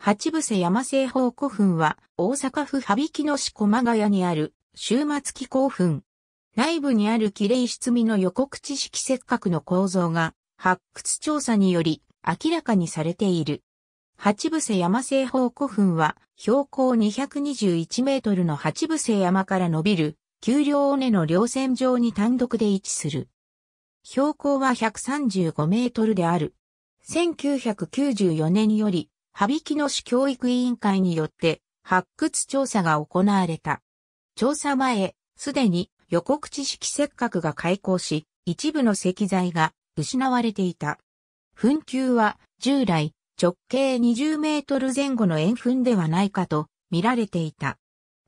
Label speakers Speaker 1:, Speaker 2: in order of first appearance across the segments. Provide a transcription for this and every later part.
Speaker 1: 八伏山西方古墳は、大阪府羽曳野市駒ヶ谷にある、終末期古墳。内部にある綺麗質味の予告知識切角の構造が、発掘調査により、明らかにされている。八伏山西方古墳は、標高221メートルの八伏山から伸びる、丘陵尾根の稜線上に単独で位置する。標高は135メートルである。1994年より羽曳野市教育委員会によって発掘調査が行われた。調査前、すでに予告知識かくが開口し、一部の石材が失われていた。墳丘は従来直径20メートル前後の円墳ではないかと見られていた。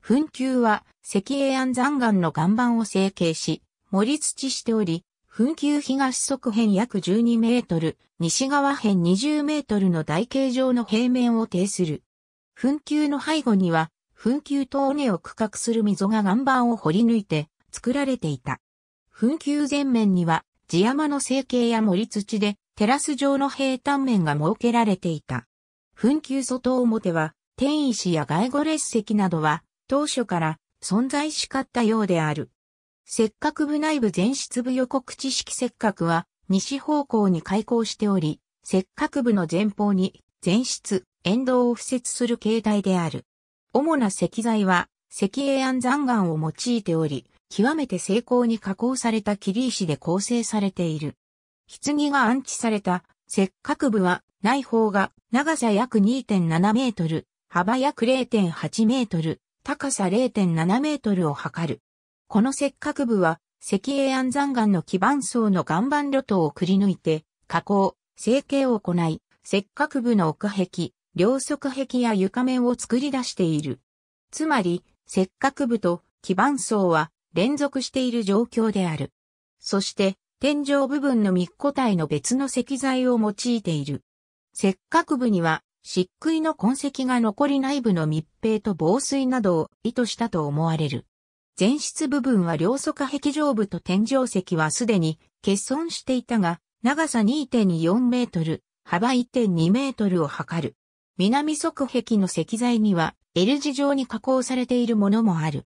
Speaker 1: 墳丘は石英安山岩の岩盤を成形し、盛り土しており、墳丘東側辺約12メートル、西側辺20メートルの台形状の平面を呈する。墳丘の背後には、墳丘と尾根を区画する溝が岩盤を掘り抜いて作られていた。墳丘前面には、地山の成形や森土で、テラス状の平坦面が設けられていた。墳丘外表は、天石や外語列石などは、当初から存在しかったようである。か角部内部全室部予告知式か角は西方向に開口しており、か角部の前方に全室、沿道を付設する形態である。主な石材は石英安山岩を用いており、極めて精巧に加工された切石で構成されている。棺が安置されたか角部は内方が長さ約2.7メートル、幅約0.8メートル、高さ0.7メートルを測る。この石角部は、石英安山岩の基盤層の岩盤路頭をくり抜いて、加工、成形を行い、石角部の奥壁、両側壁や床面を作り出している。つまり、石角部と基盤層は連続している状況である。そして、天井部分の密個体の別の石材を用いている。石角部には、漆喰の痕跡が残り内部の密閉と防水などを意図したと思われる。前室部分は両側壁上部と天井石はすでに欠損していたが、長さ2.4メートル、幅1.2メートルを測る。南側壁の石材には L 字状に加工されているものもある。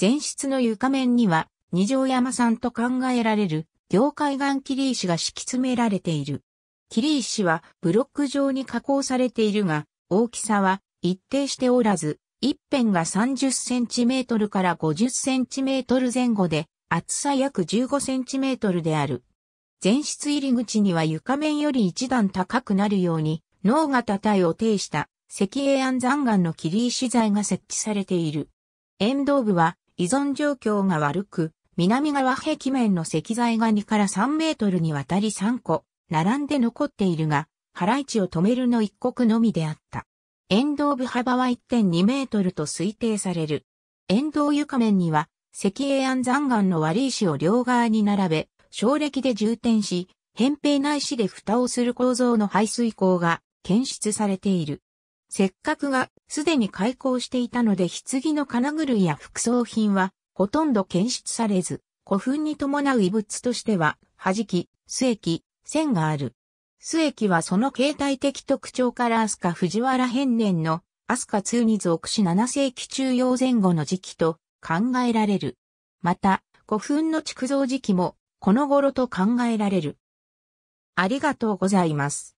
Speaker 1: 前室の床面には二条山さんと考えられる業界岩切石が敷き詰められている。切石はブロック状に加工されているが、大きさは一定しておらず、一辺が 30cm から 50cm 前後で、厚さ約 15cm である。前室入り口には床面より一段高くなるように、脳型体を呈した石英安山岩の切り石材が設置されている。沿道部は依存状況が悪く、南側壁面の石材が2から3メートルにわたり3個、並んで残っているが、原市を止めるの一国のみであった。沿道部幅は1.2メートルと推定される。沿道床面には、石英安山岩の割石を両側に並べ、省暦で充填し、扁平な石で蓋をする構造の排水口が検出されている。せっかくがすでに開口していたので棺の金具類や副葬品はほとんど検出されず、古墳に伴う遺物としては、弾き、末液、線がある。須駅はその形態的特徴から飛鳥藤原変年の飛鳥2に属し7世紀中央前後の時期と考えられる。また、古墳の築造時期もこの頃と考えられる。ありがとうございます。